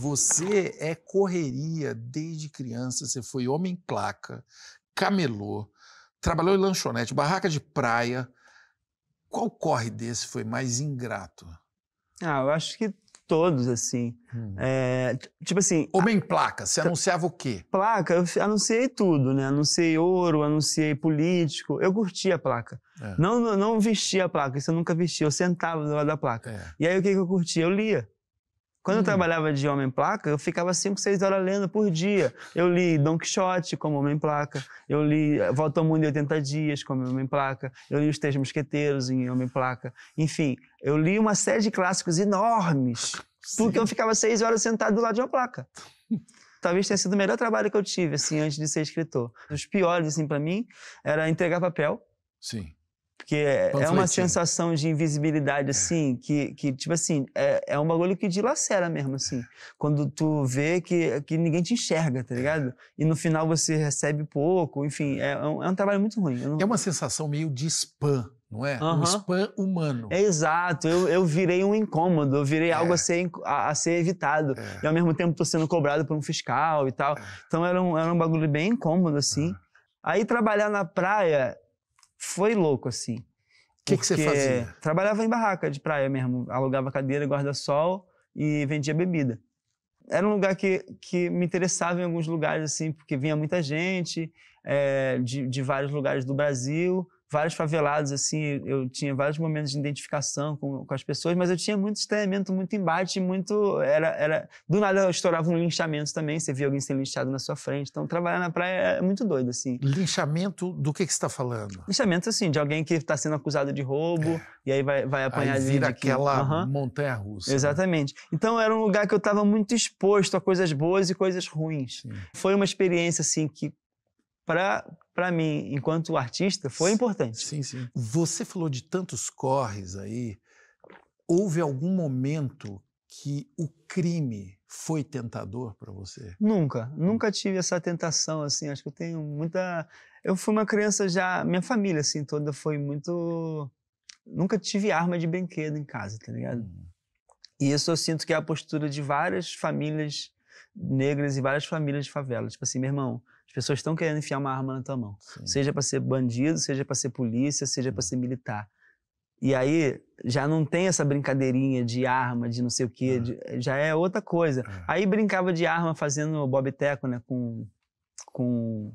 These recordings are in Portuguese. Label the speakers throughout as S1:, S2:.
S1: Você é correria desde criança, você foi homem placa, camelô, trabalhou em lanchonete, barraca de praia. Qual corre desse foi mais ingrato? Ah, eu acho que todos, assim. Hum. É, tipo assim. Homem a... placa, você anunciava o quê? Placa, eu anunciei tudo, né? Anunciei ouro, anunciei político. Eu curtia a placa. É. Não, não, vestia a placa, isso eu nunca vestia. Eu sentava do lado da placa. É. E aí o que, que eu curtia? Eu lia. Quando hum. eu trabalhava de Homem-Placa, eu ficava 5, 6 horas lendo por dia. Eu li Don Quixote como Homem-Placa, eu li eh, Volta ao Mundo em 80 Dias como Homem-Placa, eu li Os Três Mosqueteiros em Homem-Placa. Enfim, eu li uma série de clássicos enormes, Sim. porque eu ficava 6 horas sentado do lado de uma placa. Talvez tenha sido o melhor trabalho que eu tive, assim, antes de ser escritor. Os piores, assim, para mim, era entregar papel. Sim porque é, é uma sensação de invisibilidade, é. assim, que, que tipo assim, é, é um bagulho que dilacera mesmo, assim. Quando tu vê que, que ninguém te enxerga, tá ligado? E no final você recebe pouco, enfim, é, é, um, é um trabalho muito ruim. Não... É uma sensação meio de spam, não é? Uhum. Um spam humano. É exato, eu, eu virei um incômodo, eu virei é. algo a ser, a, a ser evitado. É. E ao mesmo tempo tô sendo cobrado por um fiscal e tal. É. Então era um, era um bagulho bem incômodo, assim. Ah. Aí trabalhar na praia foi louco, assim. O que, que você fazia? Trabalhava em barraca de praia mesmo. Alugava cadeira, guarda-sol e vendia bebida. Era um lugar que, que me interessava em alguns lugares, assim, porque vinha muita gente é, de, de vários lugares do Brasil vários favelados, assim, eu tinha vários momentos de identificação com, com as pessoas, mas eu tinha muito estranhamento, muito embate, muito. Era, era... Do nada eu estourava um linchamento também, você via alguém sendo linchado na sua frente. Então, trabalhar na praia é muito doido, assim. Linchamento do que, que você está falando? Linchamento, assim, de alguém que está sendo acusado de roubo, é. e aí vai, vai apanhar aí vira aquela uhum. montanha russa. Né? Exatamente. Né? Então, era um lugar que eu estava muito exposto a coisas boas e coisas ruins. Sim. Foi uma experiência, assim, que para mim, enquanto artista, foi importante. Sim, sim. Você falou de tantos corres aí. Houve algum momento que o crime foi tentador para você? Nunca, hum. nunca tive essa tentação assim. Acho que eu tenho muita. Eu fui uma criança já, minha família assim toda foi muito. Nunca tive arma de brinquedo em casa, tá ligado? Hum. E isso eu sinto que é a postura de várias famílias negras e várias famílias de favela. Tipo assim, meu irmão, as pessoas estão querendo enfiar uma arma na tua mão. Sim. Seja para ser bandido, seja para ser polícia, seja para ser militar. E aí já não tem essa brincadeirinha de arma, de não sei o quê, uhum. de, já é outra coisa. Uhum. Aí brincava de arma fazendo bob teco, né, com com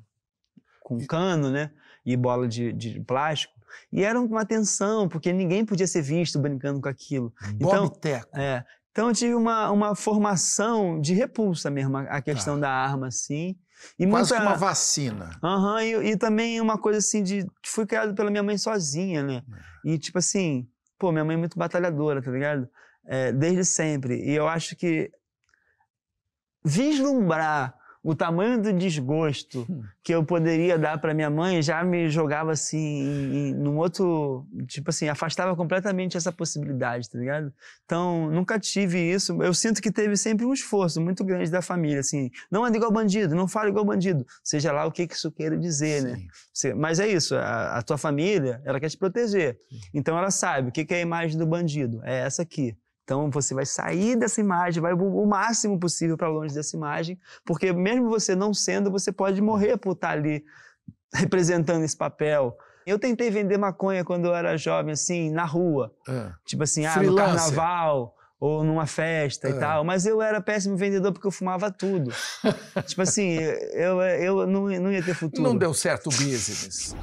S1: com cano, né, e bola de, de plástico. E era uma atenção, porque ninguém podia ser visto brincando com aquilo. Bob teco. Então, é, então eu tive uma, uma formação de repulsa mesmo a questão tá. da arma assim. E Quase muita... uma vacina. Aham, uhum, e, e, também uma coisa assim de. fui criado pela minha mãe sozinha, né? É. E tipo assim, pô, minha mãe é muito batalhadora, tá ligado? É, desde sempre. E eu acho que vislumbrar o tamanho do desgosto hum. que eu poderia dar para minha mãe já me jogava assim em, em, num outro tipo assim afastava completamente essa possibilidade tá ligado então nunca tive isso eu sinto que teve sempre um esforço muito grande da família assim não anda igual bandido não fala igual bandido seja lá o que isso queira dizer né? Sim. né mas é isso a, a, tua família ela quer te proteger então ela sabe o que, que é a imagem do bandido é essa aqui então você vai sair dessa imagem, vai o máximo possível para longe dessa imagem, porque mesmo você não sendo, você pode morrer por estar tá ali representando esse papel. Eu tentei vender maconha quando eu era jovem, assim, na rua. É. Tipo assim, ah, no carnaval ou numa festa é. e tal. Mas eu era péssimo vendedor porque eu fumava tudo. tipo assim, eu, eu não, não ia ter futuro. Não deu certo o business.